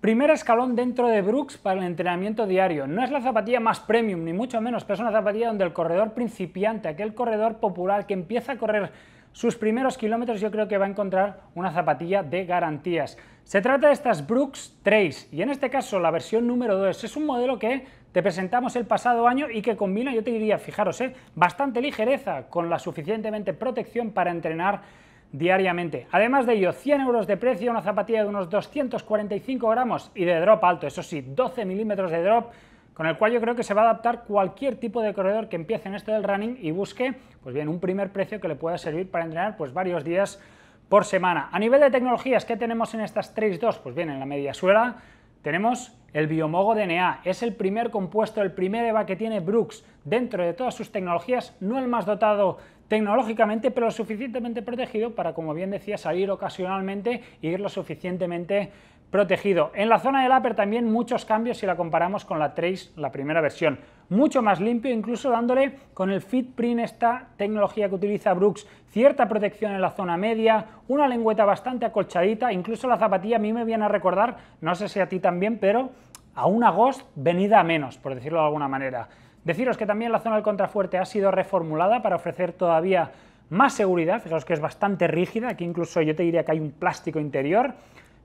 Primer escalón dentro de Brooks para el entrenamiento diario. No es la zapatilla más premium, ni mucho menos, pero es una zapatilla donde el corredor principiante, aquel corredor popular que empieza a correr sus primeros kilómetros, yo creo que va a encontrar una zapatilla de garantías. Se trata de estas Brooks 3 y en este caso la versión número 2. Es un modelo que te presentamos el pasado año y que combina, yo te diría, fijaros, eh, bastante ligereza con la suficientemente protección para entrenar diariamente. Además de ello, 100 euros de precio, una zapatilla de unos 245 gramos y de drop alto, eso sí, 12 milímetros de drop, con el cual yo creo que se va a adaptar cualquier tipo de corredor que empiece en esto del running y busque, pues bien, un primer precio que le pueda servir para entrenar pues varios días por semana. A nivel de tecnologías, ¿qué tenemos en estas 3.2? Pues bien, en la media suela tenemos el Biomogo DNA, es el primer compuesto, el primer EVA que tiene Brooks dentro de todas sus tecnologías, no el más dotado tecnológicamente, pero lo suficientemente protegido para, como bien decía, salir ocasionalmente e ir lo suficientemente protegido. En la zona del upper también muchos cambios si la comparamos con la Trace, la primera versión mucho más limpio, incluso dándole con el FitPrint esta tecnología que utiliza Brooks, cierta protección en la zona media, una lengüeta bastante acolchadita, incluso la zapatilla a mí me viene a recordar, no sé si a ti también, pero a una Ghost venida a menos, por decirlo de alguna manera. Deciros que también la zona del contrafuerte ha sido reformulada para ofrecer todavía más seguridad, fijaos que es bastante rígida, aquí incluso yo te diría que hay un plástico interior,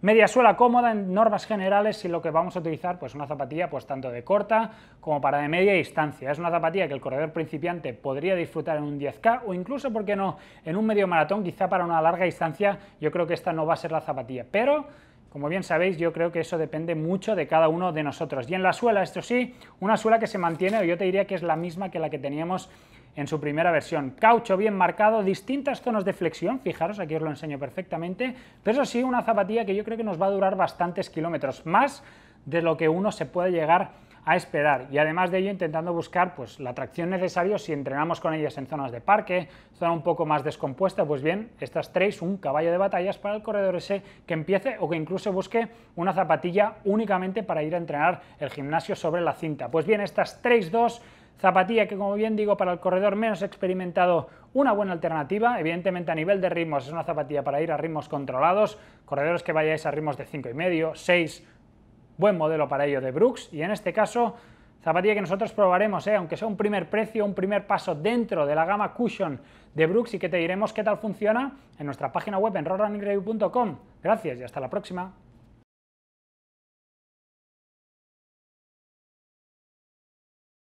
Media suela cómoda en normas generales y lo que vamos a utilizar pues una zapatilla pues tanto de corta como para de media distancia. Es una zapatilla que el corredor principiante podría disfrutar en un 10K o incluso, ¿por qué no?, en un medio maratón, quizá para una larga distancia, yo creo que esta no va a ser la zapatilla, pero como bien sabéis, yo creo que eso depende mucho de cada uno de nosotros. Y en la suela, esto sí, una suela que se mantiene, yo te diría que es la misma que la que teníamos en su primera versión. Caucho bien marcado, distintas zonas de flexión, fijaros, aquí os lo enseño perfectamente, pero eso sí, una zapatilla que yo creo que nos va a durar bastantes kilómetros, más de lo que uno se puede llegar a esperar y además de ello intentando buscar pues, la tracción necesaria si entrenamos con ellas en zonas de parque, zona un poco más descompuesta, pues bien, estas tres, un caballo de batallas para el corredor ese que empiece o que incluso busque una zapatilla únicamente para ir a entrenar el gimnasio sobre la cinta. Pues bien, estas tres dos Zapatilla que como bien digo para el corredor menos experimentado una buena alternativa, evidentemente a nivel de ritmos es una zapatilla para ir a ritmos controlados, corredores que vayáis a ritmos de 5,5, 6, buen modelo para ello de Brooks y en este caso zapatilla que nosotros probaremos, eh, aunque sea un primer precio, un primer paso dentro de la gama Cushion de Brooks y que te diremos qué tal funciona en nuestra página web en roadrunningreview.com. Gracias y hasta la próxima.